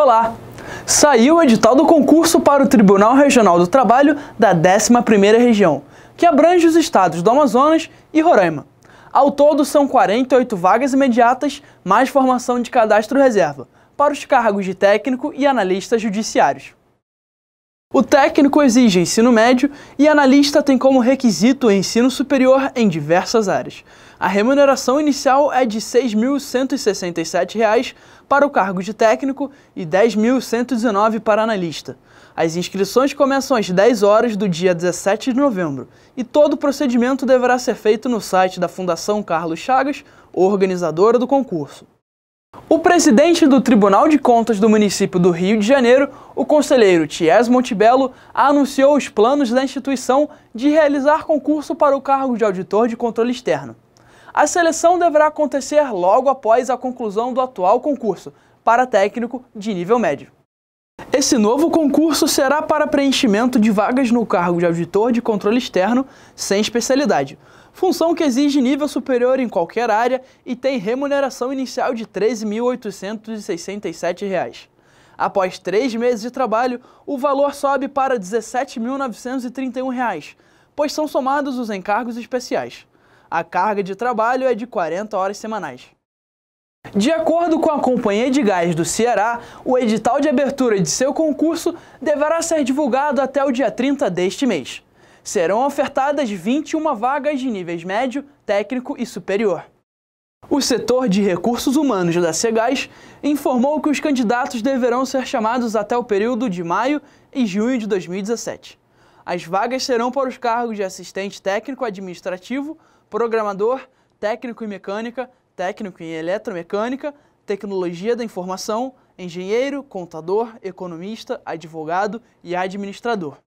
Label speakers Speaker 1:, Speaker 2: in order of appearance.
Speaker 1: Olá! Saiu o edital do concurso para o Tribunal Regional do Trabalho da 11ª Região, que abrange os estados do Amazonas e Roraima. Ao todo, são 48 vagas imediatas, mais formação de cadastro reserva, para os cargos de técnico e analista judiciários. O técnico exige ensino médio e analista tem como requisito o ensino superior em diversas áreas. A remuneração inicial é de R$ 6.167 para o cargo de técnico e R$ 10.119 para analista. As inscrições começam às 10 horas do dia 17 de novembro e todo o procedimento deverá ser feito no site da Fundação Carlos Chagas, organizadora do concurso. O presidente do Tribunal de Contas do município do Rio de Janeiro, o conselheiro Ties Montebello, anunciou os planos da instituição de realizar concurso para o cargo de auditor de controle externo. A seleção deverá acontecer logo após a conclusão do atual concurso, para técnico de nível médio. Esse novo concurso será para preenchimento de vagas no cargo de auditor de controle externo sem especialidade, função que exige nível superior em qualquer área e tem remuneração inicial de R$ 13.867. Após três meses de trabalho, o valor sobe para R$ 17.931, pois são somados os encargos especiais. A carga de trabalho é de 40 horas semanais. De acordo com a Companhia de Gás do Ceará, o edital de abertura de seu concurso deverá ser divulgado até o dia 30 deste mês. Serão ofertadas 21 vagas de níveis médio, técnico e superior. O setor de recursos humanos da Cegás informou que os candidatos deverão ser chamados até o período de maio e junho de 2017. As vagas serão para os cargos de assistente técnico administrativo, programador, técnico e mecânica, técnico em eletromecânica, tecnologia da informação, engenheiro, contador, economista, advogado e administrador.